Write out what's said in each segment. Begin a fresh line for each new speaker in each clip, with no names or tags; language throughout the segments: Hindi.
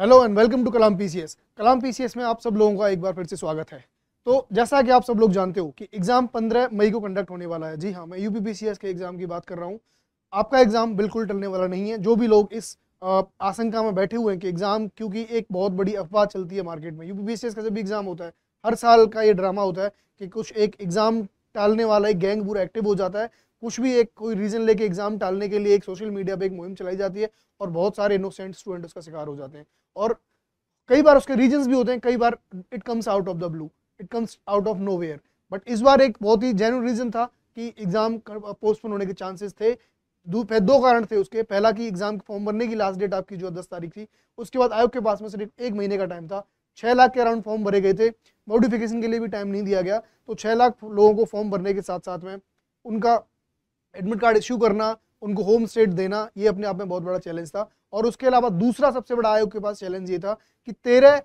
hello and welcome to Kalam PCS Kalam PCS में आप सब लोगों का एक बार फिर से स्वागत है तो जैसा कि आप सब लोग जानते हो कि एग्ज़ाम 15 मई को कंडक्ट होने वाला है जी हाँ मैं यूपीपीसीएस के एग्ज़ाम की बात कर रहा हूँ आपका एग्ज़ाम बिल्कुल टलने वाला नहीं है जो भी लोग इस आशंका में बैठे हुए हैं कि एग्ज़ाम क्योंकि एक बहुत बड़ी अफवाह चलती है मार्केट में यू का जब भी एग्ज़ाम होता है हर साल का ये ड्रामा होता है कि कुछ एक एग्ज़ाम टालने वाला एक गैंग पूरा एक्टिव हो जाता है कुछ भी एक कोई रीज़न लेके एग्जाम टालने के लिए एक सोशल मीडिया पे एक मुहिम चलाई जाती है और बहुत सारे इनोसेंट स्टूडेंट उसका शिकार हो जाते हैं और कई बार उसके रीजन भी होते हैं कई बार it comes out of the blue it comes out of no but इस बार एक बहुत ही जेन्यून रीज़न था कि एग्ज़ाम पोस्टपोन uh, होने के चांसेस थे दो दो कारण थे उसके पहला कि एग्जाम फॉर्म भरने की लास्ट डेट आपकी जो दस तारीख थी उसके बाद आयोग के पास में सिर्फ एक महीने का टाइम था छः लाख के अराउंड फॉर्म भरे गए थे मॉडिफिकेशन के लिए भी टाइम नहीं दिया गया तो छः लाख लोगों को फॉर्म भरने के साथ साथ में उनका एडमिट कार्ड इश्यू करना उनको होम स्टेट देना ये अपने आप में बहुत बड़ा चैलेंज था और उसके अलावा दूसरा सबसे बड़ा आयोग के पास चैलेंज ये था कि तेरह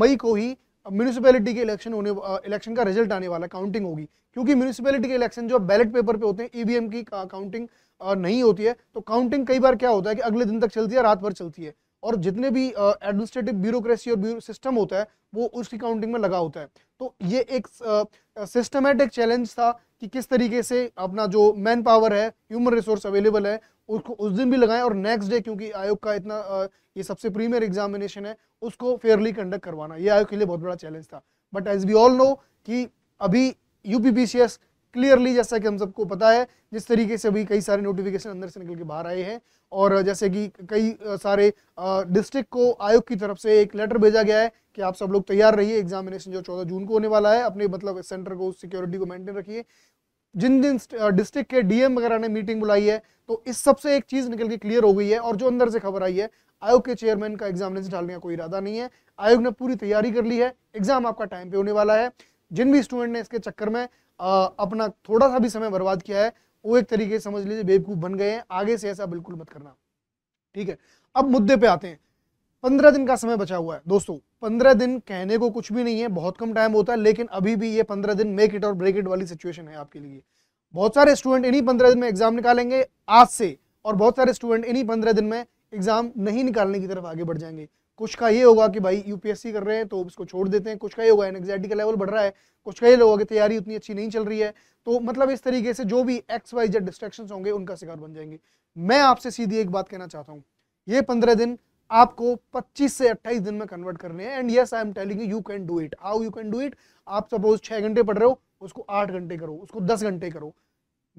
मई को ही म्यूनिसिपैलिटी के इलेक्शन होने इलेक्शन का रिजल्ट आने वाला काउंटिंग होगी क्योंकि म्यूनिसिपैलिटी के इलेक्शन जो बैलेट पेपर पे होते हैं ईवीएम e की काउंटिंग नहीं होती है तो काउंटिंग कई बार क्या होता है कि अगले दिन तक चलती है रात भर चलती है और जितने भी एडमिनिस्ट्रेटिव ब्यूरोक्रेसी और सिस्टम होता है वो उसकी काउंटिंग में लगा होता है तो ये एक सिस्टमेटिक चैलेंज था कि किस तरीके से अपना जो मैन पावर है ह्यूमन रिसोर्स अवेलेबल है उसको उस दिन भी लगाएं और नेक्स्ट डे क्योंकि आयोग का इतना ये सबसे प्रीमियर एग्जामिनेशन है उसको फेयरली कंडक्ट करवाना ये आयोग के लिए बहुत बड़ा चैलेंज था but as we all know कि अभी यू क्लियरली जैसा कि हम सबको पता है जिस तरीके से अभी कई सारे नोटिफिकेशन अंदर से निकल के बाहर आए हैं और जैसे कि कई सारे डिस्ट्रिक्ट को आयोग की तरफ से एक लेटर भेजा गया है कि आप सब लोग तैयार रहिए एग्जामिनेशन जो 14 जून को होने वाला है अपने मतलब सेंटर को सिक्योरिटी को मेंटेन रखिए जिन दिन डिस्ट्रिक्ट के डीएम वगैरह ने मीटिंग बुलाई है तो इस सबसे एक चीज निकल के क्लियर हो गई है और जो अंदर से खबर आई है आयोग के चेयरमैन का एग्जामिनेशन डालने का कोई इरादा नहीं है आयोग ने पूरी तैयारी कर ली है एग्जाम आपका टाइम पे होने वाला है जिन भी स्टूडेंट ने इसके चक्कर में आ, अपना थोड़ा सा भी समय बर्बाद किया है वो एक तरीके से समझ लीजिए बेवकूफ बन गए हैं आगे से ऐसा बिल्कुल मत करना ठीक है अब मुद्दे पे आते हैं पंद्रह दिन का समय बचा हुआ है दोस्तों पंद्रह दिन कहने को कुछ भी नहीं है बहुत कम टाइम होता है लेकिन अभी भी ये पंद्रह दिन मेक इट और ब्रेक इट वाली सिचुएशन है आपके लिए बहुत सारे स्टूडेंट इन्हीं पंद्रह दिन में एग्जाम निकालेंगे आज से और बहुत सारे स्टूडेंट इन्हीं पंद्रह दिन में एग्जाम नहीं निकालने की तरफ आगे बढ़ जाएंगे कुछ का ये होगा कि भाई यूपीएससी कर रहे हैं तो इसको छोड़ देते हैं कुछ का ये होगा एनग्जाइटी का लेवल बढ़ रहा है कुछ का ये होगा कि तैयारी उतनी अच्छी नहीं चल रही है तो मतलब इस तरीके से जो भी एक्स वाई जेड डिस्ट्रेक्शन होंगे उनका शिकार बन जाएंगे मैं आपसे सीधी एक बात कहना चाहता हूँ ये पंद्रह दिन आपको 25 से 28 दिन में कन्वर्ट करने हैं and yes I am telling you you can do it how you can do it आप सपोज छह घंटे पढ़ रहे हो उसको आठ घंटे करो उसको दस घंटे करो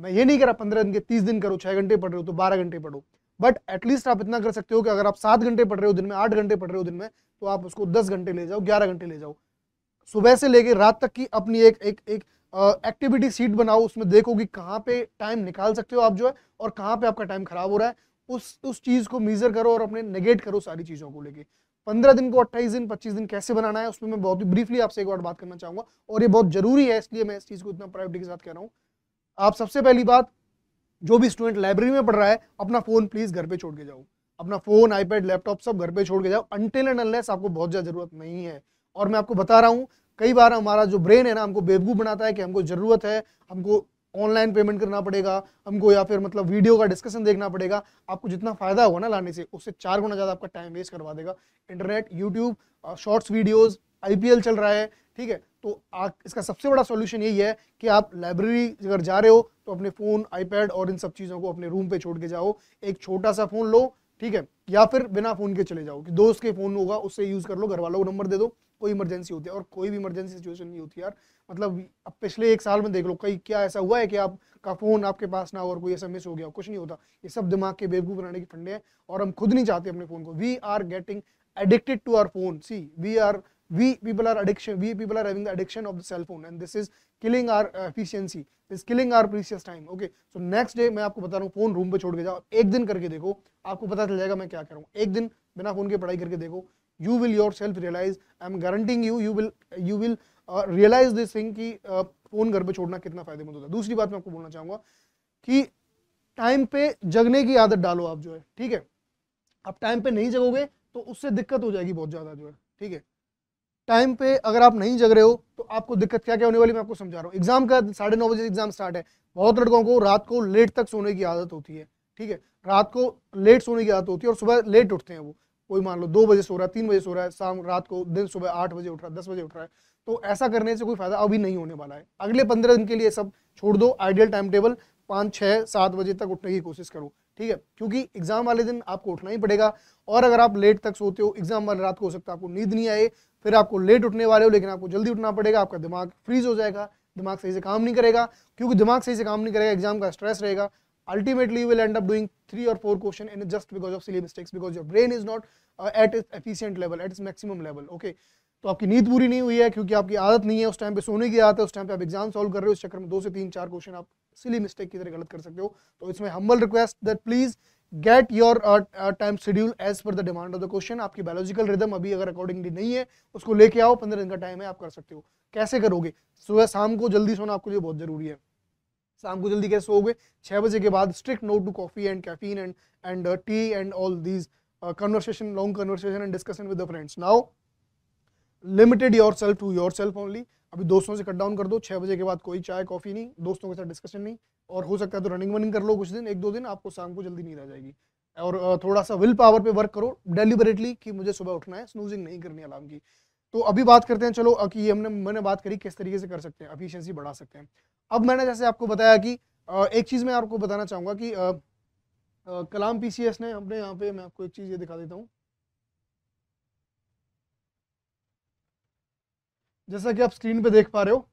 मैं ये नहीं कर रहा पंद्रह दिन के तीस दिन करो छह घंटे पढ़ रहे हो तो बारह घंटे पढ़ो बट एटलीस्ट आप इतना कर सकते हो कि अगर आप सात घंटे पढ़ रहे हो दिन में आठ घंटे पढ़ रहे हो दिन में तो आप उसको दस घंटे ले जाओ ग्यारह घंटे ले जाओ सुबह से लेके रात तक की अपनी एक एक एक एक्टिविटी सीट बनाओ उसमें देखो कि कहाँ पे टाइम निकाल सकते हो आप जो है और कहाँ पे आपका टाइम खराब हो रहा है उस उस चीज़ को मेज़र करो और अपने नेगेट करो सारी चीज़ों को लेके पंद्रह दिन को अट्ठाईस दिन पच्चीस दिन कैसे बनाना है उसमें मैं बहुत ही ब्रीफली आपसे एक बार बात करना चाहूंगा और ये बहुत ज़रूरी है इसलिए मैं इस चीज़ को इतना प्रायोरिटी के साथ कह रहा हूँ आप सबसे पहली बात जो भी स्टूडेंट लाइब्रेरी में पढ़ रहा है अपना फ़ोन प्लीज़ घर पर छोड़ के जाओ अपना फ़ोन आईपैड लैपटॉप सब घर पे छोड़ के जाओ अनटिल एंड अनलेस आपको बहुत ज़्यादा ज़रूरत नहीं है और मैं आपको बता रहा हूँ कई बार हमारा जो ब्रेन है ना हमको बेवकूफ़ बनाता है कि हमको ज़रूरत है हमको ऑनलाइन पेमेंट करना पड़ेगा हमको या फिर मतलब वीडियो का डिस्कशन देखना पड़ेगा आपको जितना फायदा होगा ना लाने से उससे चार गुना ज़्यादा आपका टाइम वेस्ट करवा देगा इंटरनेट यूट्यूब शॉर्ट्स वीडियोज़ आई चल रहा है ठीक है तो आ, इसका सबसे बड़ा सोल्यूशन यही है कि आप लाइब्रेरी अगर जा रहे हो तो अपने फ़ोन आईपैड और इन सब चीज़ों को अपने रूम पे छोड़ के जाओ एक छोटा सा फ़ोन लो ठीक है या फिर बिना फ़ोन के चले जाओ कि दोस्त के फ़ोन होगा उससे यूज़ कर लो घर वालों को नंबर दे दो कोई इमरजेंसी होती है और कोई भी इमरजेंसी सिचुएशन नहीं होती यार मतलब अब पिछले एक साल में देख लो कई क्या ऐसा हुआ है कि आपका फ़ोन आपके पास ना हो और कोई एस हो गया कुछ नहीं होता ये सब दिमाग के बेवकूफ़ बनाने के फंडे हैं और हम खुद नहीं चाहते अपने फ़ोन को we are getting addicted to our phone see we are we people are addiction we people are having the addiction of the cell phone and this is killing our uh, efficiency this killing our precious time okay so next day मैं आपको बता रहा हूँ फोन रूम पे छोड़ के जाओ एक दिन करके देखो आपको पता चल जाएगा मैं क्या कर रहा हूँ एक दिन बिना फोन के पढ़ाई करके देखो you will yourself realize I am guaranteeing you you will you will realize this thing कि फोन uh, घर पे छोड़ना कितना फायदेमंद होता है दूसरी बात मैं आपको बोलना चाहूंगा कि टाइम पे जगने की आदत डालो आप जो है ठीक है आप टाइम पे नहीं जगोगे तो उससे दिक्कत हो जाएगी बहुत ज्यादा जो है ठीक है टाइम पे अगर आप नहीं जग रहे हो तो आपको दिक्कत क्या क्या होने वाली मैं आपको समझा रहा हूँ एग्जाम का साढ़े नौ बजे एग्जाम स्टार्ट है बहुत लड़कों को रात को लेट तक सोने की आदत होती है ठीक है रात को लेट सोने की आदत होती है और सुबह लेट उठते हैं वो कोई मान लो दो बजे सो रहा है तीन बजे सो रहा है शाम रात को दिन सुबह आठ बजे उठ रहा है दस बजे उठ रहा है तो ऐसा करने से कोई फायदा अभी नहीं होने वाला है अगले पंद्रह दिन के लिए सब छोड़ दो आइडियल टाइम टेबल पाँच छः सात बजे तक उठने की कोशिश करो ठीक है क्योंकि एग्जाम वाले दिन आपको उठना ही पड़ेगा और अगर आप लेट तक सोते हो एग्जाम वाले रात को हो सकता है आपको नींद नहीं आए फिर आपको लेट उठने वाले हो लेकिन आपको जल्दी उठना पड़ेगा आपका दिमाग फ्रीज हो जाएगा दिमाग सही से काम नहीं करेगा क्योंकि दिमाग सही से काम नहीं करेगा एग्जाम का स्ट्रेस रहेगा ultimately will end end three और four question in just because of silly of because your brain is not at not efficient level at is maximum level okay तो आपकी नींद पूरी नहीं हुई है क्योंकि आपकी आदत नहीं है उस टाइम पे सोने की आदत है उस टाइम पे आप एग्जाम सॉल्व कर रहे हो उस चक्कर में दो से तीन चार क्वेश्चन आप सिली मिस्टेक की तरह गलत कर सकते हो तो इसमें humble request that please get your time schedule as per the demand of the question आपकी बायोलॉजिकल रिदम अभी अगर अकॉर्डिंगली नहीं है उसको लेके आओ पंद्रह दिन का टाइम है आप कर सकते हो कैसे करोगे सुबह शाम को जल्दी सोना आपके लिए बहुत जरूरी है शाम को जल्दी कैसे सोओगे छह बजे के बाद strict no to coffee and caffeine and and tea and all these conversation long conversation and discussion with the friends now limited yourself to yourself only अभी दोस्तों से कट डाउन कर दो छः बजे के बाद कोई चाय कॉफ़ी नहीं दोस्तों के साथ डिस्कशन नहीं और हो सकता है तो रनिंग वनिंग कर लो कुछ दिन एक दो दिन आपको शाम को जल्दी नींद आ जाएगी और थोड़ा सा विल पावर पे वर्क करो डेलीबरेटली कि मुझे सुबह उठना है स्नूजिंग नहीं करनी अलार्म की तो अभी बात करते हैं चलो कि ये हमने मैंने बात करी किस तरीके से कर सकते हैं अफिशियंसी बढ़ा सकते हैं अब मैंने जैसे आपको बताया कि एक चीज़ मैं आपको बताना चाहूँगा कि कलाम पीसीएस ने अपने यहाँ पे मैं आपको एक चीज़ ये दिखा देता हूँ जैसा कि आप स्क्रीन पे देख पा रहे हो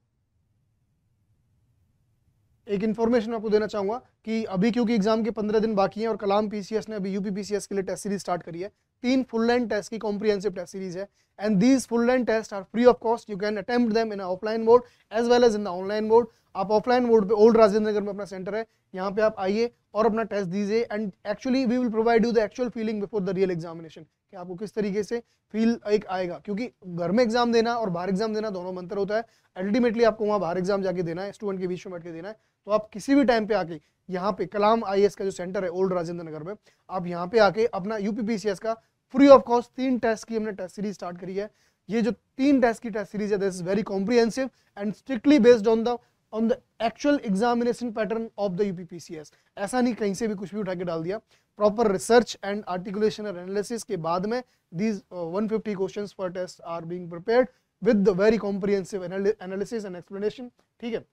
एक इन्फॉर्मेशन आपको देना चाहूंगा कि अभी क्योंकि एग्जाम के पंद्रह दिन बाकी हैं और कलाम पीसीएस ने अभी यूपी पीसीएस के लिए टेस्ट सीरीज स्टार्ट करी है तीन फुल लाइन टेस्ट की कॉम्प्रीहेंसिव टेस्ट सीरीज है and these full line test are free of cost you can attempt them in offline mode as well as in the online mode आप ऑफलाइन मोड पे ओल्ड राजेंद्र नगर में अपना सेंटर है यहाँ पे आप आइए और अपना टेस्ट दीजिए and actually we will provide you the actual feeling before the real examination कि आपको किस तरीके से फील एक आएगा क्योंकि घर में एग्जाम देना और बाहर एग्जाम देना दोनों मंत्र होता है अल्टीमेटली आपको वहाँ बाहर एग्जाम जाके देना है स्टूडेंट के बीच में बैठ के देना है तो आप किसी भी टाइम पे आके यहाँ पे कलाम आई का जो सेंटर है ओल्ड राजेंद्र नगर में आप यहाँ पे आके अपना यूपीपीसीएस का फ्री ऑफ कॉस्ट तीन टेस्ट की हमने टेस्ट सीरीज स्टार्ट करी है ये जो तीन टेस्ट की टेस्ट सीरीज है this is very comprehensive and strictly based on the on the actual examination pattern of the UPPCS ऐसा नहीं कहीं से भी कुछ भी उठा के डाल दिया प्रॉपर रिसर्च एंड आर्टिकुलेशन और एनालिसिस के बाद में दीज फिफ्टी क्वेश्चन पर test are being prepare with the very comprehensive analysis and explanation ठीक है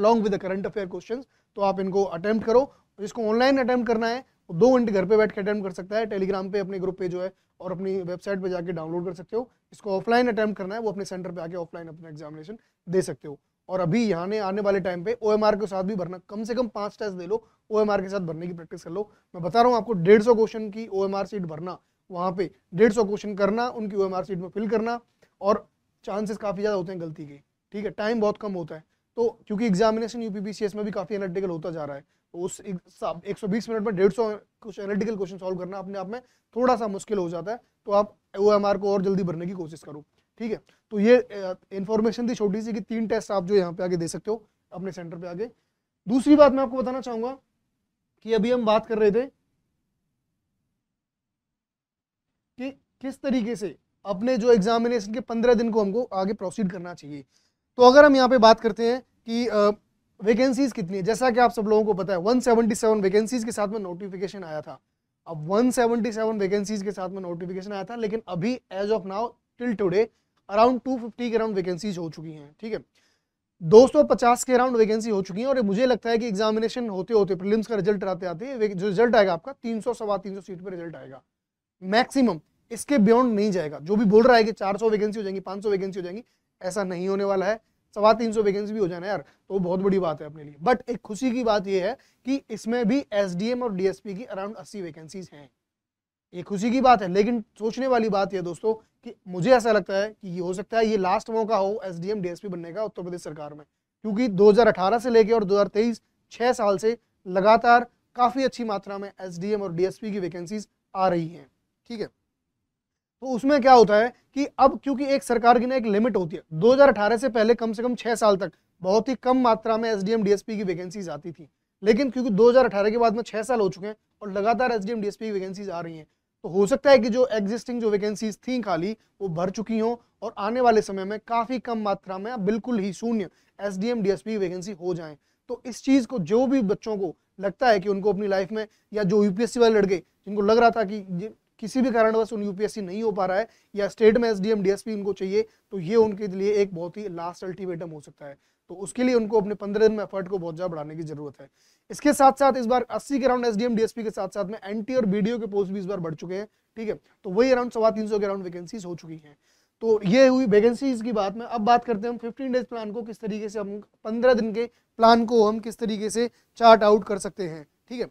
along with the current affair question तो आप इनको अटैम्प्ट करो जिसको ऑनलाइन अटैम्प्ट करना है वो दो घंटे घर पे बैठ के अटैम्प्ट कर सकता है टेलीग्राम पे अपने ग्रुप पे जो है और अपनी वेबसाइट पे जाके डाउनलोड कर सकते हो इसको ऑफलाइन अटैम्प्ट करना है वो अपने सेंटर पे आके ऑफलाइन अपना एग्जामिनेशन दे सकते हो और अभी यहाँ आने वाले टाइम पे ओ के साथ भी भरना कम से कम पांच टेस्ट दे लो ओ के साथ भरने की प्रैक्टिस कर लो मैं बता रहा हूँ आपको डेढ़ सौ क्वेश्चन की ओ सीट भरना वहाँ पे डेढ़ सौ क्वेश्चन करना उनकी ओ सीट में फिल करना और चांसेस काफ़ी ज़्यादा होते हैं गलती के ठीक है टाइम बहुत कम होता है तो क्योंकि एग्जामिनेशन यू में भी काफ़ी एनालिटिकल होता जा रहा है तो उस एक सौ बीस मिनट में डेढ़ सौ कुछ क्वेश्चन सोल्व करना अपने आप में थोड़ा सा मुश्किल हो जाता है तो आप ओ को और जल्दी भरने की कोशिश करो ठीक है तो ये इन्फॉर्मेशन थी छोटी सी कि तीन टेस्ट आप जो यहाँ पे आगे दे सकते हो अपने सेंटर पे आगे दूसरी बात मैं आपको बताना चाहूंगा कि अभी हम बात कर रहे थे कि किस तरीके से अपने जो एग्जामिनेशन के पंद्रह दिन को हमको आगे प्रोसीड करना चाहिए तो अगर हम यहाँ पे बात करते हैं कि वैकेंसीज कितनी है जैसा कि आप सब लोगों को पता है 177 वैकेंसीज के साथ में नोटिफिकेशन आया था अब 177 वैकेंसीज के साथ में नोटिफिकेशन आया था लेकिन अभी as of now till today around 250 के अराउंड वैकेंसीज हो चुकी हैं ठीक है 250 के अराउंड वैकेंसी हो चुकी हैं और मुझे लगता है कि एग्जामिनेशन होते होते प्रिलिम्स का रिजल्ट आते आते जो रिजल्ट आएगा आपका तीन सौ सवा तीन सीट पर रिजल्ट आएगा मैक्सिमम इसके बियॉन्ड नहीं जाएगा जो भी बोल रहा है कि 400 वैकेंसी हो जाएंगी 500 वैकेंसी हो जाएंगी ऐसा नहीं होने वाला है सवा तीन सौ वैकेंसी भी हो जाना यार तो बहुत बड़ी बात है अपने लिए बट एक खुशी की बात यह है कि इसमें भी एसडीएम और डीएसपी की अराउंड अस्सी वैकेंसीज हैं ये खुशी की बात है लेकिन सोचने वाली बात यह दोस्तों कि मुझे ऐसा लगता है कि ये हो सकता है ये लास्ट मौका हो एस डी बनने का उत्तर प्रदेश सरकार में क्योंकि 2018 से लेकर और 2023 छः साल से लगातार काफ़ी अच्छी मात्रा में एस और डीएसपी की वैकेंसीज आ रही हैं ठीक है तो उसमें क्या होता है कि अब क्योंकि एक सरकार की ना एक लिमिट होती है 2018 से पहले कम से कम छह साल तक बहुत ही कम मात्रा में एस डीएसपी की वैकेंसीज आती थी लेकिन क्योंकि 2018 के बाद में छह साल हो चुके हैं और लगातार एस डीएसपी की वैकेंसीज आ रही हैं तो हो सकता है कि जो एग्जिस्टिंग जो वैकेंसीज थी खाली वो भर चुकी हों और आने वाले समय में काफ़ी कम मात्रा में बिल्कुल ही शून्य S D M D S P vacancy हो जाए तो इस चीज़ को जो भी बच्चों को लगता है कि उनको अपनी लाइफ में या जो यूपीएससी वाले लड़के जिनको लग रहा था कि किसी भी कारणवश उन यूपीएससी नहीं हो पा रहा है या स्टेट में S D M D S P उनको चाहिए तो ये उनके लिए एक बहुत ही लास्ट अल्टीमेटम हो सकता है तो उसके लिए उनको अपने पंद्रह दिन में एफर्ट को बहुत ज़्यादा बढ़ाने की जरूरत है इसके साथ साथ इस बार अस्सी के अराउंड एसडीएम डीएसपी के साथ साथ में एनटी और बीडीओ के पोस्ट भी इस बार बढ़ चुके हैं ठीक है तो वही अराउंड सवा तीन के अराउंड वैकेंसीज हो चुकी है तो ये हुई वैकेंसीज की बात में अब बात करते हैं हम फिफ्टीन डेज प्लान को किस तरीके से हम पंद्रह दिन के प्लान को हम किस तरीके से चार्ट आउट कर सकते हैं ठीक है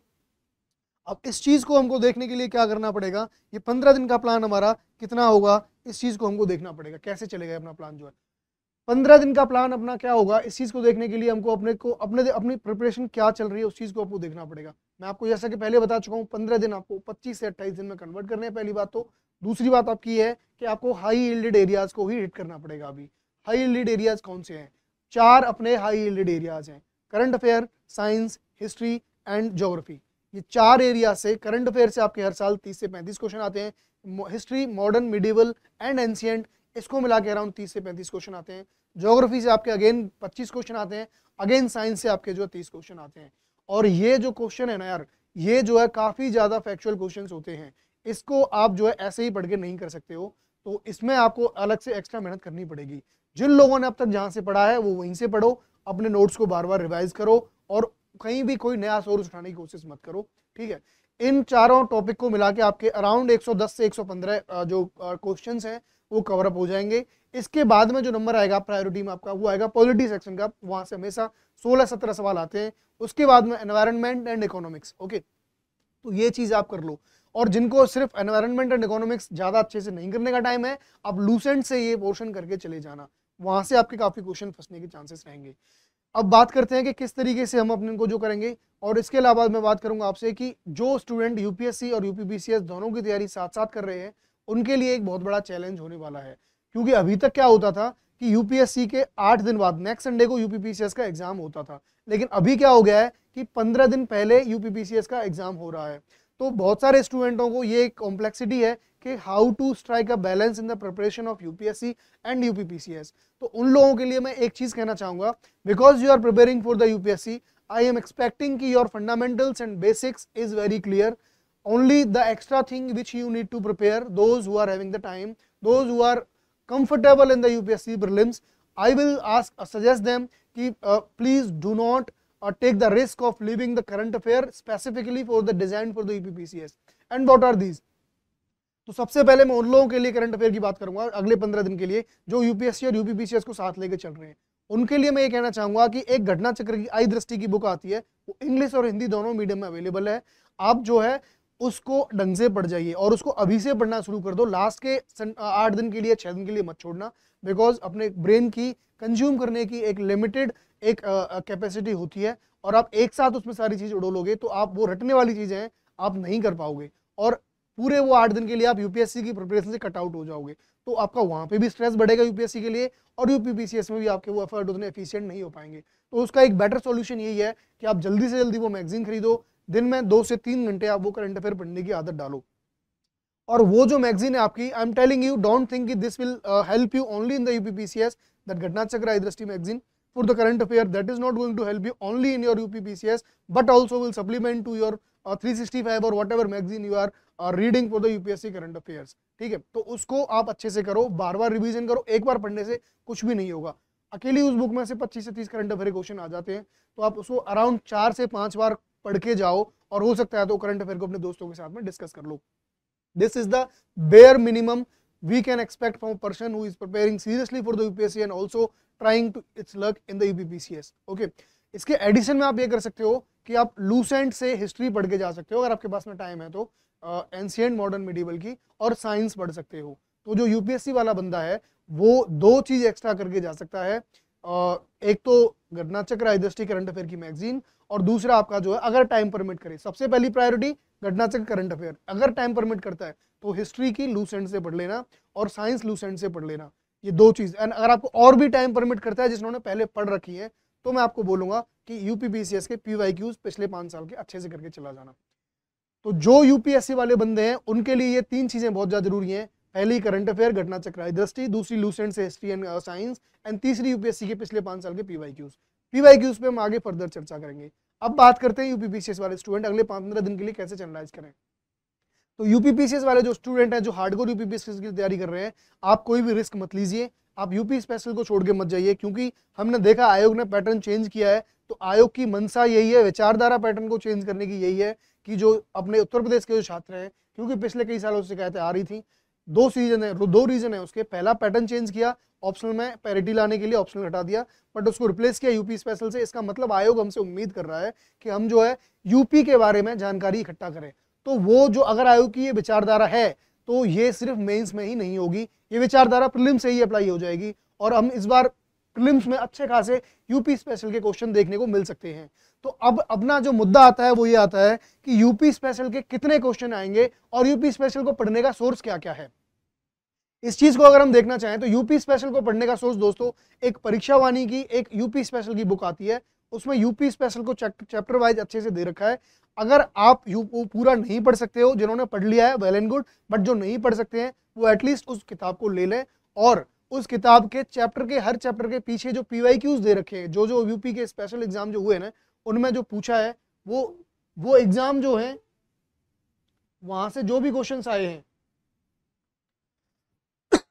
अब इस चीज़ को हमको देखने के लिए क्या करना पड़ेगा ये पंद्रह दिन का प्लान हमारा कितना होगा इस चीज़ को हमको देखना पड़ेगा कैसे चलेगा अपना प्लान जो है पंद्रह दिन का प्लान अपना क्या होगा इस चीज़ को देखने के लिए हमको अपने को अपने अपनी प्रिपरेशन क्या चल रही है उस चीज़ को आपको देखना पड़ेगा मैं आपको जैसा कि पहले बता चुका हूँ पंद्रह दिन आपको पच्चीस से अट्ठाईस दिन में कन्वर्ट करने हैं पहली बात तो दूसरी बात आपकी है कि आपको हाई इल्डेड एरियाज को ही हिट करना पड़ेगा अभी हाई इल्डेड एरियाज कौन से हैं चार अपने हाई इल्डेड एरियाज हैं current affair science history and geography ये चार एरिया से करंट अफेयर से आपके हर साल तीस से पैंतीस क्वेश्चन आते हैं history modern medieval and ancient इसको मिला के अराउंड तीस से पैंतीस क्वेश्चन आते हैं जोग्राफी से आपके अगेन पच्चीस क्वेश्चन आते हैं अगेन साइंस से आपके जो तीस क्वेश्चन आते हैं और ये जो क्वेश्चन है ना यार ये जो है काफ़ी ज़्यादा फैक्चुअल क्वेश्चन होते हैं इसको आप जो है ऐसे ही पढ़ के नहीं कर सकते हो तो इसमें आपको अलग से एक्स्ट्रा मेहनत करनी पड़ेगी जिन लोगों ने अब तक जहाँ से पढ़ा है वो वहीं से पढ़ो अपने नोट्स को बार बार रिवाइज करो और कहीं भी कोई नया सोर्स उठाने की कोशिश मत करो ठीक है इन चारों टॉपिक को मिला के आपके अराउंड 110 से 115 जो क्वेश्चंस हैं वो कवरअप हो जाएंगे इसके बाद में जो नंबर आएगा प्रायोरिटी में आपका वो आएगा पॉलिटी सेक्शन का वहां से हमेशा सोलह सत्रह सवाल आते हैं उसके बाद में एनवायरमेंट एंड इकोनॉमिक्स ओके तो ये चीज़ आप कर लो और जिनको सिर्फ एनवायरमेंट एंड इकोनॉमिक्स ज़्यादा अच्छे से नहीं करने का टाइम है आप लूसेंट से ये पोर्शन करके चले जाना वहां से आपके काफ़ी क्वेश्चन फंसने के चांसेस रहेंगे अब बात करते हैं कि किस तरीके से हम अपने को जो करेंगे और इसके अलावा मैं बात करूंगा आपसे कि जो स्टूडेंट यूपीएससी और यूपीपीसीएस दोनों की तैयारी साथ साथ कर रहे हैं उनके लिए एक बहुत बड़ा चैलेंज होने वाला है क्योंकि अभी तक क्या होता था कि यूपीएससी के आठ दिन बाद नेक्स्ट संडे को यूपीपीसीएस का एग्जाम होता था लेकिन अभी क्या हो गया है कि पंद्रह दिन पहले यूपीपीसीएस का एग्जाम हो रहा है तो बहुत सारे स्टूडेंटों को ये एक कॉम्प्लेक्सिटी है कि how to strike a balance in the preparation of UPSC and UPPCS तो उन लोगों के लिए मैं एक चीज कहना चाहूंगा because you are preparing for the UPSC I am expecting की your fundamentals and basics is very clear only the extra thing which you need to prepare those who are having the time those who are comfortable in the UPSC prelims I will ask uh, suggest them ki uh, please do not uh, take the risk of leaving the current affair specifically for the designed for the eppcs and what are these तो सबसे पहले मैं उन लोगों के लिए करंट अफेयर की बात करूंगा अगले पंद्रह दिन के लिए जो यूपीएससी और यूपीपीसीएस को साथ लेकर चल रहे हैं उनके लिए मैं ये कहना चाहूंगा कि एक घटना चक्र की आई दृष्टि की बुक आती है वो इंग्लिश और हिंदी दोनों मीडियम में अवेलेबल है आप जो है उसको ढंग से पढ़ जाइए और उसको अभी से पढ़ना शुरू कर दो लास्ट के आठ दिन के लिए छह दिन के लिए मत छोड़ना बिकॉज अपने ब्रेन की कंज्यूम करने की एक लिमिटेड एक कैपेसिटी होती है और आप एक साथ उसमें सारी चीज़ उड़ोलोगे तो आप वो रटने वाली चीज़ें हैं आप नहीं कर पाओगे और पूरे वो आठ दिन के लिए आप यूपीएससी की प्रिपरेशन से कट आउट हो जाओगे तो आपका वहाँ पे भी स्ट्रेस बढ़ेगा यूपीएससी के लिए और यूपीपीसीएस में भी आपके वो एफर्ट उतने एफिशिएंट नहीं हो पाएंगे तो उसका एक बेटर सॉल्यूशन यही है कि आप जल्दी से जल्दी वो मैगजीन खरीदो दिन में दो से तीन घंटे आप वो करंट अफेयर पढ़ने की आदत डालो और वो जो मैगजीन है आपकी I am telling you don't think कि this will help you only in the UPPCS that Ghatna Chakra आई magazine for the current affair that is not going to help you only in your UPPCS but also will supplement to your uh, 365 और what magazine you are uh, reading for the UPSC current affairs ठीक है तो उसको आप अच्छे से करो बार बार रिविजन करो एक बार पढ़ने से कुछ भी नहीं होगा अकेली उस बुक में से 25 से 30 करंट अफेयर क्वेश्चन आ जाते हैं तो आप उसको अराउंड चार से पांच बार पढ़ के जाओ और हो सकता है तो करंट अफेयर को अपने दोस्तों के साथ में डिस्कस कर लो this is the bare minimum we can expect from person who is preparing seriously for the UPSC and also trying to its its in the UPPCS okay इसके एडिशन में आप ये कर सकते हो कि आप लूसेंट से हिस्ट्री पढ़ के जा सकते हो अगर आपके पास में टाइम है तो एंशियंट मॉडर्न मिडीवल की और साइंस पढ़ सकते हो तो जो यूपीएससी वाला बंदा है वो दो चीज एक्स्ट्रा करके जा सकता है एक तो चक्र आई करंट अफेयर की मैगजीन और दूसरा आपका जो है अगर टाइम परमिट करे सबसे पहली प्रायोरिटी चक्र करंट अफेयर अगर टाइम परमिट करता है तो हिस्ट्री की लूसेंट से पढ़ लेना और साइंस लूसेंट से पढ़ लेना ये दो चीज़ एंड अगर आपको और भी टाइम परमिट करता है जिन्होंने पहले पढ़ रखी है तो मैं आपको बोलूंगा कि यूपीपीसीएस के पी क्यूज पिछले पांच साल के अच्छे से करके चला जाना तो जो यूपीएससी वाले बंदे हैं उनके लिए ये तीन चीज़ें बहुत ज़्यादा जरूरी हैं पहली करंट अफेयर घटना चक्राई दृष्टि दूसरी लूसेंट से हिस्ट्री एंड साइंस एंड तीसरी यूपीएससी के पिछले पांच साल के पीवाई क्यूज पीवाई क्यूज पे हम आगे फर्दर चर्चा करेंगे अब बात करते हैं यूपीपीसीएस वाले स्टूडेंट अगले पंद्रह दिन के लिए कैसे चैनलाइज करें तो यूपीपीसीएस वाले जो स्टूडेंट हैं जो हार्डकोर यूपीपीसीएस की तैयारी कर रहे हैं आप कोई भी रिस्क मत लीजिए आप यूपी स्पेशल को छोड़ के मत जाइए क्योंकि हमने देखा आयोग ने पैटर्न चेंज किया है तो आयोग की मनसा यही है विचारधारा पैटर्न को चेंज करने की यही है कि जो अपने उत्तर प्रदेश के जो छात्र हैं क्योंकि पिछले कई सालों से शिकायतें आ रही थी दो सीजन है दो रीजन है उसके पहला पैटर्न चेंज किया ऑप्शनल में पैरिटी लाने के लिए ऑप्शनल हटा दिया बट उसको रिप्लेस किया यूपी स्पेशल से इसका मतलब आयोग हमसे उम्मीद कर रहा है कि हम जो है यूपी के बारे में जानकारी इकट्ठा करें तो वो जो अगर आयोग की ये विचारधारा है तो ये सिर्फ मेंस में ही नहीं होगी ये विचारधारा प्रिलिम से ही अप्लाई हो जाएगी और हम इस बार प्रिलिम्स में अच्छे खासे यूपी स्पेशल के क्वेश्चन देखने को मिल सकते हैं तो अब अपना जो मुद्दा आता है वो ये आता है कि यूपी स्पेशल के कितने क्वेश्चन आएंगे और यूपी स्पेशल को पढ़ने का सोर्स क्या क्या है इस चीज को अगर हम देखना चाहें तो यूपी स्पेशल को पढ़ने का सोच दोस्तों एक परीक्षा वाणी की एक यूपी स्पेशल की बुक आती है उसमें यूपी स्पेशल को चैप्टर वाइज अच्छे से दे रखा है अगर आप यू पूरा नहीं पढ़ सकते हो जिन्होंने पढ़ लिया है वेल एंड गुड बट जो नहीं पढ़ सकते हैं वो एटलीस्ट उस किताब को ले लें और उस किताब के चैप्टर के हर चैप्टर के पीछे जो पी दे रखे हैं जो जो यूपी के स्पेशल एग्जाम जो हुए ना उनमें जो पूछा है वो वो एग्जाम जो है वहां से जो भी क्वेश्चन आए हैं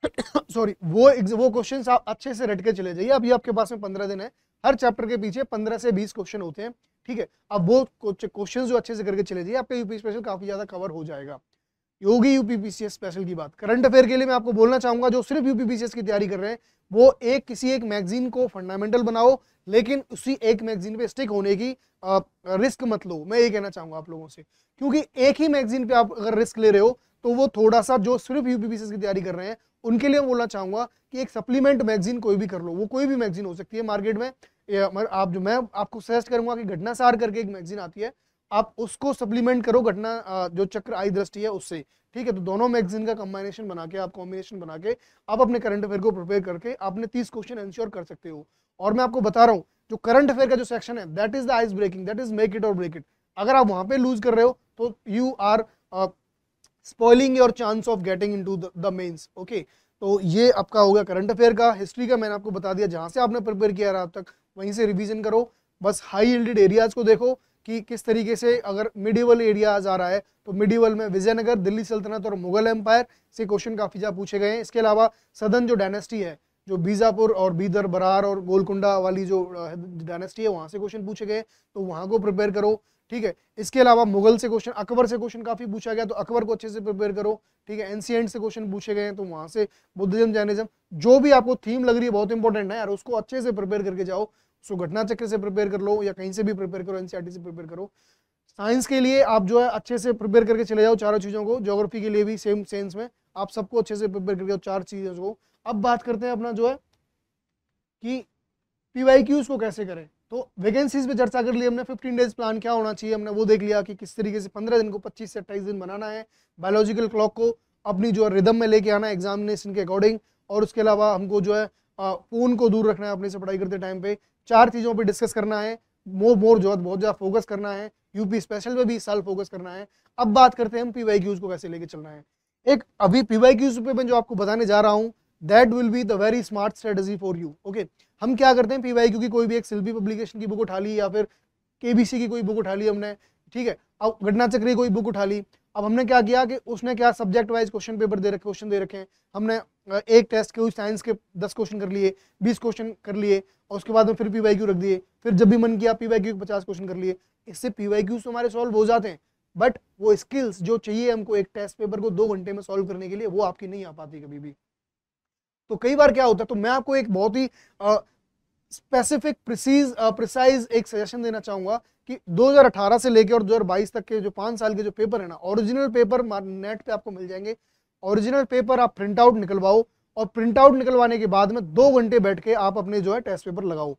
सॉरी वो वो क्वेश्चन आप अच्छे से रट के चले जाइए अभी आपके पास में पंद्रह दिन है हर चैप्टर के पीछे पंद्रह से बीस क्वेश्चन होते हैं ठीक है अब वो क्वेश्चन जो अच्छे से करके चले जाइए आपका यूपी स्पेशल काफी ज्यादा कवर हो जाएगा योगी यूपीपीसीएस स्पेशल की बात करंट अफेयर के लिए मैं आपको बोलना चाहूंगा जो सिर्फ यूपीपीसीएस की तैयारी कर रहे हैं वो एक किसी एक मैगजीन को फंडामेंटल बनाओ लेकिन उसी एक मैगजीन पे स्टिक होने की आ, रिस्क मत लो मैं ये कहना चाहूंगा आप लोगों से क्योंकि एक ही मैगजीन पे आप अगर रिस्क ले रहे हो तो वो थोड़ा सा जो सिर्फ यूपीपीसीएस की तैयारी कर रहे हैं उनके लिए बोलना चाहूंगा कि एक सप्लीमेंट मैगजीन कोई भी कर लो वो कोई भी मैगजीन हो सकती है मार्केट में या आप जो मैं आपको सजेस्ट करूंगा कि घटना सार करके एक मैगजीन आती है आप उसको सप्लीमेंट करो घटना जो चक्र आई दृष्टि है उससे ठीक है तो दोनों मैगजीन का कम्बाइनेशन बना के आप कॉम्बिनेशन बना के आप अपने करंट अफेयर को प्रिपेयर करके आपने तीस क्वेश्चन एंश्योर कर सकते हो और मैं आपको बता रहा हूँ जो करंट अफेयर का जो सेक्शन है that is the ice breaking that is make it और ब्रेक इट अगर आप वहां पर लूज कर रहे हो तो you are spoiling your chance of getting into the mains okay तो ये आपका होगा करंट अफेयर का हिस्ट्री का मैंने आपको बता दिया जहाँ से आपने प्रिपेयर किया रहा अब तक वहीं से रिविजन करो बस हाई यील्डेड एरियाज को देखो कि किस तरीके से अगर मिडिवल एरियाज आ रहा है तो मिडिवल में विजयनगर दिल्ली सल्तनत और मुगल एम्पायर से क्वेश्चन काफ़ी ज़्यादा पूछे गए हैं इसके अलावा सदन जो डायनेस्टी है जो बीजापुर और बीदर बरार और गोलकुंडा वाली जो डायनेस्टी है वहां से क्वेश्चन पूछे गए तो वहां को प्रिपेयर करो ठीक है इसके अलावा मुगल से क्वेश्चन अकबर से क्वेश्चन काफी पूछा गया तो अकबर को अच्छे से प्रिपेयर करो ठीक है एनसीएंट से क्वेश्चन पूछे गए हैं तो वहां से बुद्धिज्म जैनिज्म जो भी आपको थीम लग रही है बहुत इंपॉर्टेंट है यार उसको अच्छे से प्रिपेयर करके जाओ उसको घटना चक्र से प्रिपेयर कर लो या कहीं से भी प्रिपेयर करो एनसीआरटी e से प्रिपेयर करो साइंस के लिए आप जो है अच्छे से प्रिपेयर करके चले जाओ चारों चीज़ों को जोग्राफी के लिए भी सेम सेंस में आप सबको अच्छे से प्रिपेयर करके जाओ चार चीज़ों को अब बात करते हैं अपना जो है कि पी को कैसे करें तो वैकेंसीज पे चर्चा कर ली हमने 15 डेज प्लान क्या होना चाहिए हमने वो देख लिया कि किस तरीके से 15 दिन को 25 से 28 दिन बनाना है बायोलॉजिकल क्लॉक को अपनी जो है रिदम में लेके आना एग्जामिनेशन के अकॉर्डिंग और उसके अलावा हमको जो है फ़ोन को दूर रखना है अपने से पढ़ाई करते टाइम पे चार चीज़ों पर डिस्कस करना है मोर मोर जो है बहुत ज़्यादा फोकस करना है यूपी स्पेशल पे भी इस साल फोकस करना है अब बात करते हैं हम पी को कैसे लेके चलना है एक अभी पी पे मैं जो आपको बताने जा रहा हूँ that will be the very smart strategy for you okay हम क्या करते हैं पी क्योंकि कोई भी एक सिल्वी पब्लिकेशन की बुक उठा ली या फिर के की कोई बुक उठा ली हमने ठीक है अब घटना चक्री कोई बुक उठा ली अब हमने क्या किया कि उसने क्या सब्जेक्ट वाइज क्वेश्चन पेपर दे रखे क्वेश्चन दे रखे हैं हमने एक टेस्ट के साइंस के दस क्वेश्चन कर लिए बीस क्वेश्चन कर लिए और उसके बाद में फिर पी रख दिए फिर जब भी मन किया पी के पचास क्वेश्चन कर लिए इससे पी क्यू तो हमारे सॉल्व हो जाते हैं बट वो स्किल्स जो चाहिए हमको एक टेस्ट पेपर को दो घंटे में सॉल्व करने के लिए वो आपकी नहीं आ पाती कभी भी तो कई बार क्या होता है तो मैं आपको एक बहुत ही स्पेसिफिक प्रिसीज प्रिसाइज एक सजेशन देना चाहूंगा कि 2018 से लेकर और 2022 तक के जो पांच साल के जो पेपर है ना ओरिजिनल पेपर नेट पे आपको मिल जाएंगे ओरिजिनल पेपर आप प्रिंट आउट निकलवाओ और प्रिंट आउट निकलवाने के बाद में दो घंटे बैठ के आप अपने जो है टेस्ट पेपर लगाओ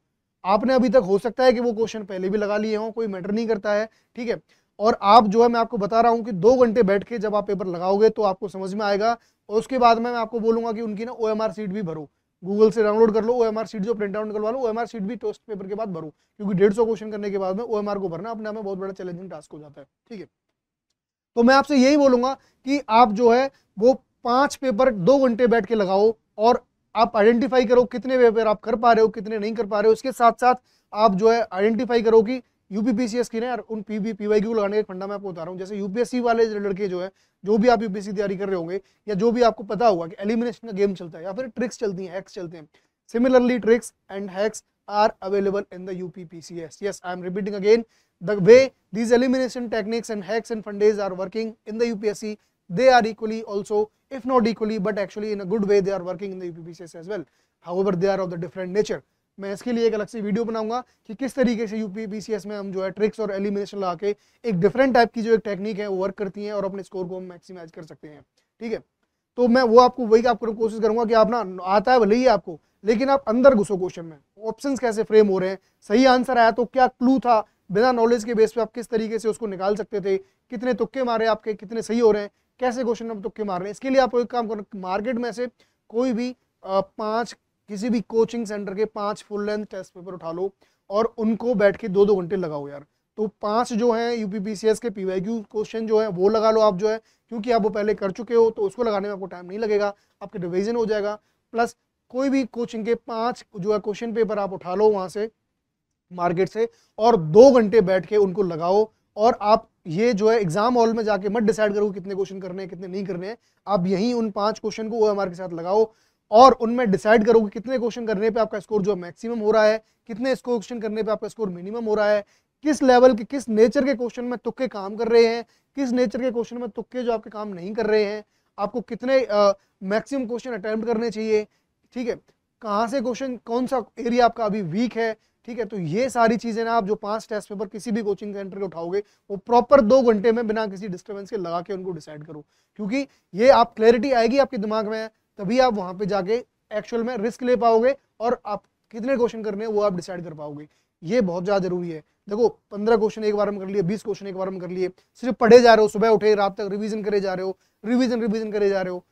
आपने अभी तक हो सकता है कि वो क्वेश्चन पहले भी लगा लिए हो कोई मैटर नहीं करता है ठीक है और आप जो है मैं आपको बता रहा हूँ कि दो घंटे बैठ के जब आप पेपर लगाओगे तो आपको समझ में आएगा और उसके बाद में मैं आपको बोलूंगा कि उनकी ना ओ एम सीट भी भरो गूगल से डाउनलोड कर लो ओ एम आर सीट जो प्रिंट आउट करवा लो ओ एम आर सीट भी टेस्ट पेपर के बाद भरो क्योंकि डेढ़ सौ क्वेश्चन करने के बाद में ओ एम को भरना अपने आप में बहुत बड़ा चैलेंजिंग टास्क हो जाता है ठीक है तो मैं आपसे यही बोलूंगा कि आप जो है वो पांच पेपर दो घंटे बैठ के लगाओ और आप आइडेंटिफाई करो कितने पेपर आप कर पा रहे हो कितने नहीं कर पा रहे हो इसके साथ साथ आप जो है आइडेंटिफाई करो कि यूपीपीसीएस की ना यार उन पी पीवाईक्यू लगाने का फंडा मैं आपको बता रहा हूँ जैसे यूपीएससी वाले लड़के जो है जो भी आप यूपीएससी तैयारी कर रहे होंगे या जो भी आपको पता होगा कि एलिमिनेशन का गेम चलता है या फिर ट्रिक्स चलती हैं हैक्स चलते हैं similarly tricks and hacks are available in the U P yes I am repeating again the way these elimination techniques and hacks and fundas are working in the U they are equally also if not equally but actually in a good way they are working in the U P S well how they are of the different nature मैं इसके लिए एक अलग से वीडियो बनाऊंगा कि किस तरीके से यूपी पीसीएस में हम जो है ट्रिक्स और एलिमिनेशन लगा के एक डिफरेंट टाइप की जो एक टेक्निक है वो वर्क करती है और अपने स्कोर को हम मैक्सिमाइज कर सकते हैं ठीक है तो मैं वो आपको वही आपको कोशिश करूंगा कि आप ना आता है भले ही आपको लेकिन आप अंदर घुसो क्वेश्चन में ऑप्शन कैसे फ्रेम हो रहे हैं सही आंसर आया तो क्या क्लू था बिना नॉलेज के बेस पे आप किस तरीके से उसको निकाल सकते थे कितने तुक्के मारे आपके कितने सही हो रहे हैं कैसे क्वेश्चन आप तुक्के मार रहे हैं इसके लिए आप एक काम करो मार्केट में से कोई भी पाँच किसी भी कोचिंग सेंटर के पांच फुल लेंथ टेस्ट पेपर उठा लो और उनको बैठ के दो दो घंटे लगाओ यार तो पांच जो है यूपीपीसीएस के पीवाईक्यू क्वेश्चन जो है वो लगा लो आप जो है क्योंकि आप वो पहले कर चुके हो तो उसको लगाने में आपको टाइम नहीं लगेगा आपके रिविजन हो जाएगा प्लस कोई भी कोचिंग के पांच जो है क्वेश्चन पेपर आप उठा लो वहां से मार्केट से और दो घंटे बैठ के उनको लगाओ और आप ये जो है एग्जाम हॉल में जाके मत डिसाइड करो कितने क्वेश्चन करने हैं कितने नहीं करने हैं आप यहीं उन पांच क्वेश्चन को ओ के साथ लगाओ और उनमें डिसाइड करोगे कितने क्वेश्चन करने पे आपका स्कोर जो मैक्सिमम हो रहा है कितने क्वेश्चन करने पे आपका स्कोर मिनिमम हो रहा है किस लेवल के किस नेचर के क्वेश्चन में तुक्के काम कर रहे हैं किस नेचर के क्वेश्चन में तुक्के जो आपके काम नहीं कर रहे हैं आपको कितने मैक्सिमम क्वेश्चन अटैम्प्ट करने चाहिए ठीक है कहाँ से क्वेश्चन कौन सा एरिया आपका अभी वीक है ठीक है तो ये सारी चीज़ें ना आप जो पांच टेस्ट पेपर किसी भी कोचिंग सेंटर के उठाओगे वो प्रॉपर दो घंटे में बिना किसी डिस्टर्बेंस के लगा के उनको डिसाइड करो क्योंकि ये आप क्लैरिटी आएगी आपके दिमाग में तभी आप वहां पे जाके एक्चुअल में रिस्क ले पाओगे और आप कितने क्वेश्चन करने हैं वो आप डिसाइड कर पाओगे ये बहुत ज़्यादा जरूरी है देखो पंद्रह क्वेश्चन एक बार में कर लिए बीस क्वेश्चन एक बार में कर लिए सिर्फ पढ़े जा रहे हो सुबह उठे रात तक रिविजन करे जा रहे हो रिविजन रिविजन करे जा रहे हो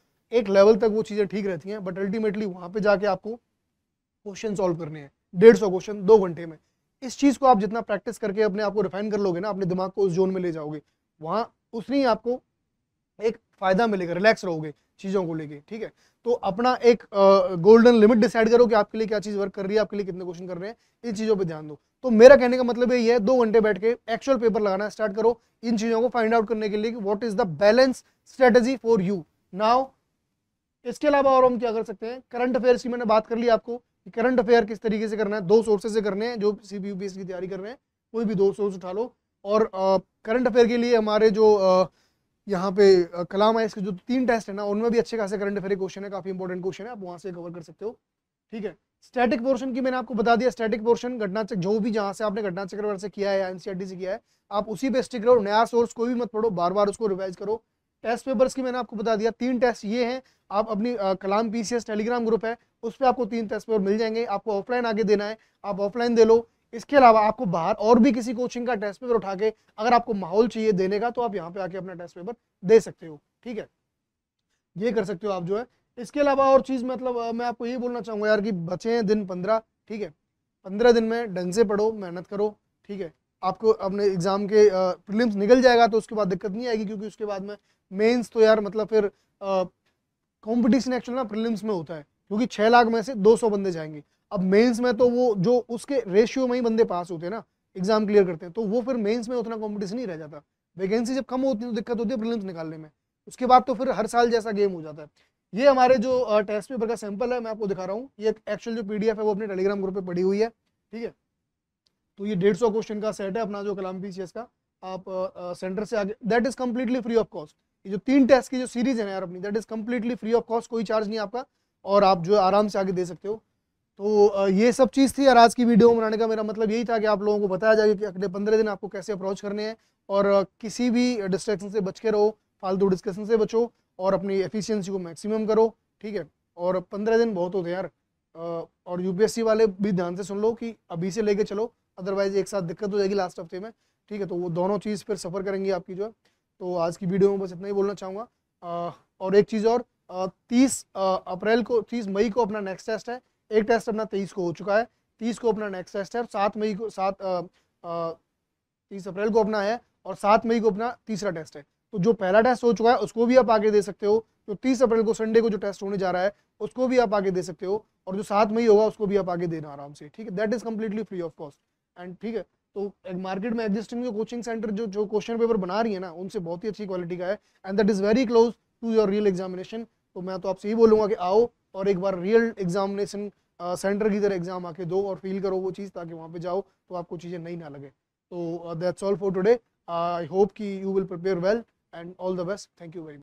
एक लेवल तक वो चीज़ें ठीक रहती हैं बट अल्टीमेटली वहां पे जाके आपको क्वेश्चन सॉल्व करने हैं डेढ़ सौ क्वेश्चन दो घंटे में इस चीज़ को आप जितना प्रैक्टिस करके अपने आप को रिफाइन कर लोगे ना अपने दिमाग को उस जोन में ले जाओगे वहां उसने आपको एक फ़ायदा मिलेगा रिलैक्स रहोगे चीज़ों को लेके ठीक है तो अपना एक गोल्डन लिमिट डिसाइड करो कि आपके लिए क्या चीज़ वर्क कर रही है आपके लिए कितने क्वेश्चन कर रहे हैं इन चीज़ों पर ध्यान दो तो मेरा कहने का मतलब यही है दो घंटे बैठ के एक्चुअल पेपर लगाना स्टार्ट करो इन चीज़ों को फाइंड आउट करने के लिए what is the balance strategy for you now इसके अलावा और हम क्या कर सकते हैं करंट अफेयर की मैंने बात कर ली आपको कि करंट अफेयर किस तरीके से करना है दो सोर्सेज से करने हैं जो सी की तैयारी कर रहे हैं कोई भी दो सोर्स उठा लो और करंट uh, अफेयर के लिए हमारे जो uh, यहाँ पे कलाम आई के जो तीन टेस्ट है ना उनमें भी अच्छे खासे करंट अफेयर क्वेश्चन है काफी इंपॉर्टेंट क्वेश्चन है आप वहाँ से कवर कर सकते हो ठीक है स्टैटिक पोर्शन की मैंने आपको बता दिया स्टैटिक पोर्शन घटना जो भी जहाँ से आपने घटना चक्र से किया है एनसीआरटी e से किया है आप उसी पे स्टिक रहो नया सोर्स कोई भी मत पढ़ो बार बार उसको रिवाइज करो टेस्ट पेपर्स की मैंने आपको बता दिया तीन टेस्ट ये हैं आप अपनी आ, कलाम पीसीएस टेलीग्राम ग्रुप है उस पर आपको तीन टेस्ट पेपर मिल जाएंगे आपको ऑफलाइन आगे देना है आप ऑफलाइन दे लो इसके अलावा आपको बाहर और भी किसी कोचिंग का टेस्ट पेपर उठा के अगर आपको माहौल चाहिए देने का तो आप यहाँ पे आके अपना टेस्ट पेपर दे सकते हो ठीक है ये कर सकते हो आप जो है इसके अलावा और चीज़ मतलब मैं आपको ये बोलना चाहूंगा यार कि बचे हैं दिन पंद्रह ठीक है पंद्रह दिन में ढंग से पढ़ो मेहनत करो ठीक है आपको अपने एग्ज़ाम के प्रीलिम्स निकल जाएगा तो उसके बाद दिक्कत नहीं आएगी क्योंकि उसके बाद में मेन्स तो यार मतलब फिर कॉम्पिटिशन एक्चुअल ना प्रीलिम्स में होता है क्योंकि छह लाख में से दो बंदे जाएंगे अब मेंस में तो वो जो उसके रेशियो में ही बंदे पास होते हैं ना एग्जाम क्लियर करते हैं तो वो फिर मेंस में उतना कंपटीशन नहीं रह जाता वैकेंसी जब कम होती है तो दिक्कत होती है प्रिलिम्स निकालने में उसके बाद तो फिर हर साल जैसा गेम हो जाता है ये हमारे जो टेस्ट पेपर का सैंपल है मैं आपको दिखा रहा हूँ ये एक्चुअल जो पी है वो अपने टेलीग्राम ग्रुप पर पड़ी हुई है ठीक है तो ये डेढ़ सौ क्वेश्चन का सेट है अपना जो कलाम पी का आप सेंटर से आगे that is completely free of cost ये जो तीन टेस्ट की जो सीरीज है यार अपनी that is completely free of cost कोई चार्ज नहीं आपका और आप जो आराम से आगे दे सकते हो तो ये सब चीज़ थी और आज की वीडियो बनाने का मेरा मतलब यही था कि आप लोगों को बताया जाए कि अगले पंद्रह दिन आपको कैसे अप्रोच करने हैं और किसी भी डिस्ट्रैक्शन से बच के रहो फालतू डिस्कशन से बचो और अपनी एफिशिएंसी को मैक्सिमम करो ठीक है और पंद्रह दिन बहुत होते हैं यार और यूपीएससी वाले भी ध्यान से सुन लो कि अभी से लेके चलो अदरवाइज एक साथ दिक्कत हो जाएगी लास्ट हफ्ते में ठीक है तो वो दोनों चीज़ फिर सफ़र करेंगी आपकी जो है तो आज की वीडियो में बस इतना ही बोलना चाहूँगा और एक चीज़ और तीस अप्रैल को तीस मई को अपना नेक्स्ट टेस्ट है एक टेस्ट अपना तेईस को हो चुका है तीस को अपना नेक्स्ट टेस्ट है सात मई को सात तीस अप्रैल को अपना है और सात मई को अपना तीसरा टेस्ट है तो जो पहला टेस्ट हो चुका है उसको भी आप आगे दे सकते हो जो तीस अप्रैल को संडे को जो टेस्ट होने जा रहा है उसको भी आप आगे दे सकते हो और जो सात मई होगा उसको भी आप आगे देना आराम से ठीक है that is completely free of cost and ठीक है तो मार्केट में एग्जिस्टिंग जो कोचिंग सेंटर जो जो क्वेश्चन पेपर बना रही है ना उनसे बहुत ही अच्छी क्वालिटी का है and that is very close to your real examination तो मैं तो आपसे यही बोलूंगा कि आओ और एक बार रियल एग्जामिनेशन सेंटर की तरह एग्जाम आके दो और फील करो वो चीज़ ताकि वहाँ पे जाओ तो आपको चीज़ें नई ना लगे तो that's all for today I hope कि you will prepare well and all the best thank you very much